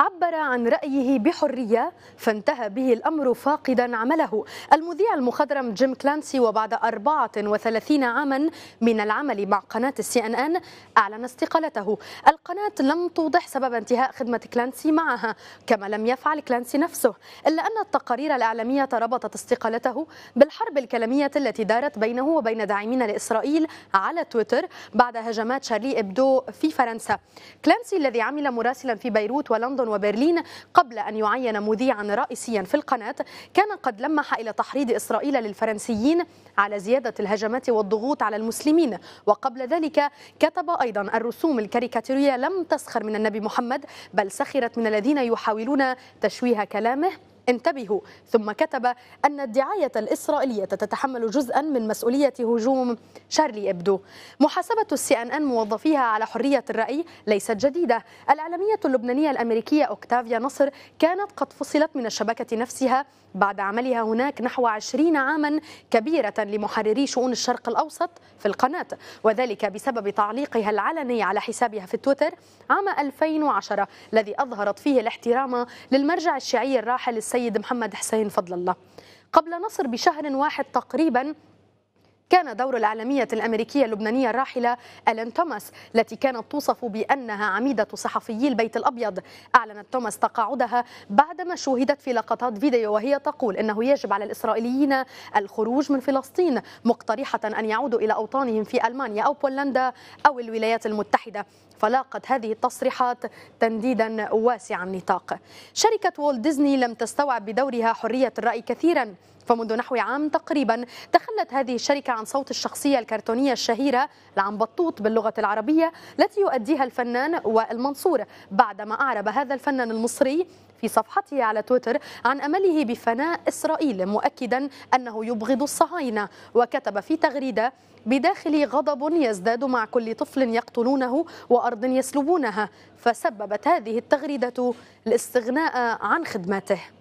عبر عن رأيه بحرية فانتهى به الأمر فاقدا عمله المذيع المخضرم جيم كلانسي وبعد 34 عاما من العمل مع قناة السي ان ان أعلن استقالته القناة لم توضح سبب انتهاء خدمة كلانسي معها كما لم يفعل كلانسي نفسه إلا أن التقارير الإعلامية ربطت استقالته بالحرب الكلامية التي دارت بينه وبين داعمين لإسرائيل على تويتر بعد هجمات شارلي إبدو في فرنسا كلانسي الذي عمل مراسلا في بيروت ولندن وبرلين قبل أن يعين مذيعا رئيسيا في القناة كان قد لمح إلى تحريض إسرائيل للفرنسيين على زيادة الهجمات والضغوط على المسلمين وقبل ذلك كتب أيضا الرسوم الكاريكاتيرية لم تسخر من النبي محمد بل سخرت من الذين يحاولون تشويه كلامه انتبهوا ثم كتب أن الدعاية الإسرائيلية تتحمل جزءا من مسؤولية هجوم شارلي إبدو محاسبة السي أن أن موظفيها على حرية الرأي ليست جديدة الإعلامية اللبنانية الأمريكية أوكتافيا نصر كانت قد فصلت من الشبكة نفسها بعد عملها هناك نحو عشرين عاما كبيرة لمحرري شؤون الشرق الأوسط في القناة وذلك بسبب تعليقها العلني على حسابها في تويتر عام 2010 الذي أظهرت فيه الاحترام للمرجع الشيعي الراحل السيد محمد حسين فضل الله قبل نصر بشهر واحد تقريبا كان دور الإعلامية الأمريكية اللبنانية الراحلة ألين توماس التي كانت توصف بأنها عميدة صحفيي البيت الأبيض أعلنت توماس تقاعدها بعدما شوهدت في لقطات فيديو وهي تقول أنه يجب على الإسرائيليين الخروج من فلسطين مقترحة أن يعودوا إلى أوطانهم في ألمانيا أو بولندا أو الولايات المتحدة فلاقت هذه التصريحات تنديدا واسع النطاق شركة والت ديزني لم تستوعب بدورها حرية الرأي كثيرا فمنذ نحو عام تقريبا تخلت هذه الشركة عن صوت الشخصية الكرتونية الشهيرة بطوط باللغة العربية التي يؤديها الفنان وائل منصور بعدما أعرب هذا الفنان المصري في صفحته على تويتر عن أمله بفناء إسرائيل مؤكدا أنه يبغض الصهاينة وكتب في تغريدة بداخلي غضب يزداد مع كل طفل يقتلونه وأرض يسلبونها فسببت هذه التغريدة الاستغناء عن خدماته